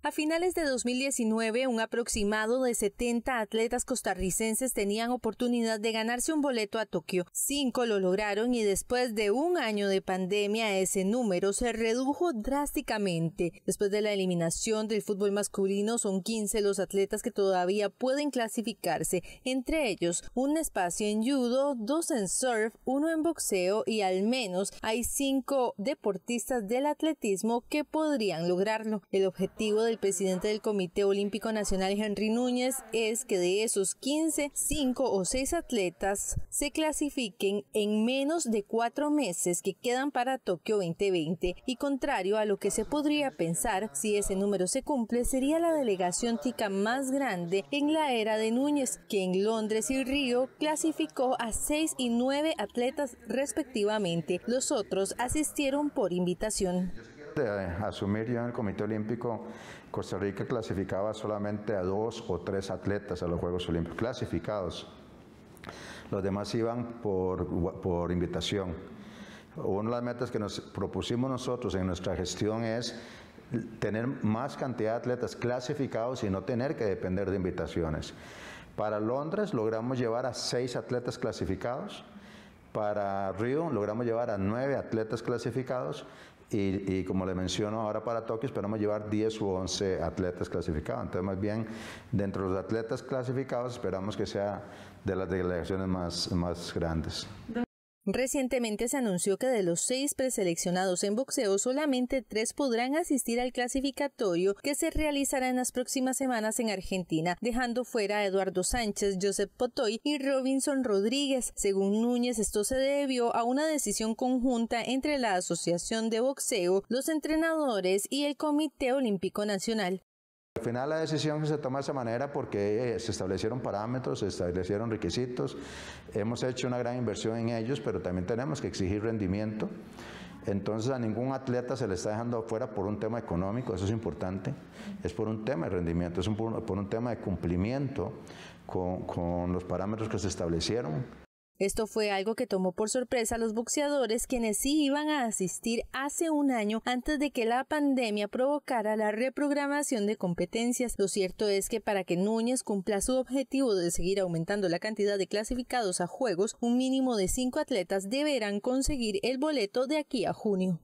A finales de 2019, un aproximado de 70 atletas costarricenses tenían oportunidad de ganarse un boleto a Tokio. Cinco lo lograron y después de un año de pandemia ese número se redujo drásticamente. Después de la eliminación del fútbol masculino son 15 los atletas que todavía pueden clasificarse, entre ellos un espacio en judo, dos en surf, uno en boxeo y al menos hay cinco deportistas del atletismo que podrían lograrlo. El objetivo el presidente del Comité Olímpico Nacional, Henry Núñez, es que de esos 15, 5 o 6 atletas se clasifiquen en menos de 4 meses que quedan para Tokio 2020 y contrario a lo que se podría pensar, si ese número se cumple, sería la delegación tica más grande en la era de Núñez, que en Londres y Río clasificó a 6 y 9 atletas respectivamente. Los otros asistieron por invitación de eh, asumir yo en el Comité Olímpico, Costa Rica clasificaba solamente a dos o tres atletas a los Juegos Olímpicos, clasificados. Los demás iban por, por invitación. Una de las metas que nos propusimos nosotros en nuestra gestión es tener más cantidad de atletas clasificados y no tener que depender de invitaciones. Para Londres logramos llevar a seis atletas clasificados para Río logramos llevar a nueve atletas clasificados y, como le menciono ahora para Tokio esperamos llevar 10 u 11 atletas clasificados. Entonces más bien dentro de los atletas clasificados esperamos que sea de las delegaciones más, más grandes. Recientemente se anunció que de los seis preseleccionados en boxeo, solamente tres podrán asistir al clasificatorio que se realizará en las próximas semanas en Argentina, dejando fuera a Eduardo Sánchez, Josep Potoy y Robinson Rodríguez. Según Núñez, esto se debió a una decisión conjunta entre la Asociación de Boxeo, los entrenadores y el Comité Olímpico Nacional. Al final la decisión se toma de esa manera porque eh, se establecieron parámetros, se establecieron requisitos, hemos hecho una gran inversión en ellos, pero también tenemos que exigir rendimiento. Entonces a ningún atleta se le está dejando afuera por un tema económico, eso es importante, es por un tema de rendimiento, es por un tema de cumplimiento con los parámetros que se establecieron. Esto fue algo que tomó por sorpresa a los boxeadores quienes sí iban a asistir hace un año antes de que la pandemia provocara la reprogramación de competencias. Lo cierto es que para que Núñez cumpla su objetivo de seguir aumentando la cantidad de clasificados a juegos, un mínimo de cinco atletas deberán conseguir el boleto de aquí a junio.